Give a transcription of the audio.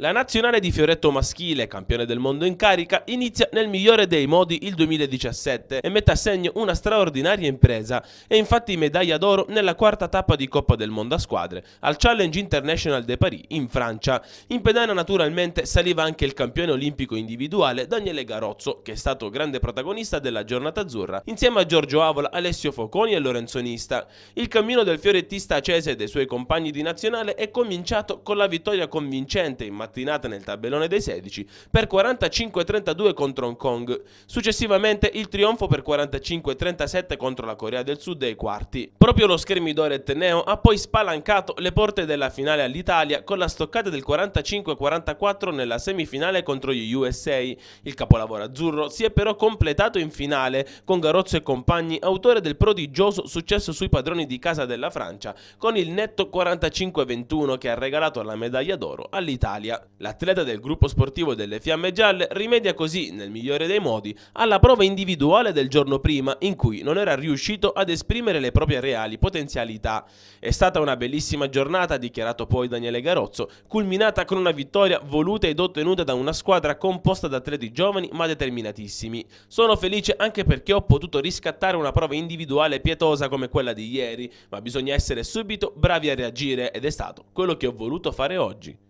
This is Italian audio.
La nazionale di fioretto maschile, campione del mondo in carica, inizia nel migliore dei modi il 2017 e mette a segno una straordinaria impresa. È infatti medaglia d'oro nella quarta tappa di Coppa del Mondo a squadre, al Challenge International de Paris, in Francia. In pedana naturalmente saliva anche il campione olimpico individuale Daniele Garozzo, che è stato grande protagonista della giornata azzurra, insieme a Giorgio Avola, Alessio Foconi e Lorenzonista. Il cammino del fiorettista acese e dei suoi compagni di nazionale è cominciato con la vittoria convincente in matematica mattinata nel tabellone dei 16 per 45-32 contro Hong Kong. Successivamente il trionfo per 45-37 contro la Corea del Sud ai quarti. Proprio lo schermidore etneo ha poi spalancato le porte della finale all'Italia con la stoccata del 45-44 nella semifinale contro gli USA. Il capolavoro azzurro si è però completato in finale con Garozzo e compagni, autore del prodigioso successo sui padroni di casa della Francia, con il netto 45-21 che ha regalato la medaglia d'oro all'Italia. L'atleta del gruppo sportivo delle Fiamme Gialle rimedia così, nel migliore dei modi, alla prova individuale del giorno prima in cui non era riuscito ad esprimere le proprie reali potenzialità. È stata una bellissima giornata, ha dichiarato poi Daniele Garozzo, culminata con una vittoria voluta ed ottenuta da una squadra composta da atleti giovani ma determinatissimi. Sono felice anche perché ho potuto riscattare una prova individuale pietosa come quella di ieri, ma bisogna essere subito bravi a reagire ed è stato quello che ho voluto fare oggi.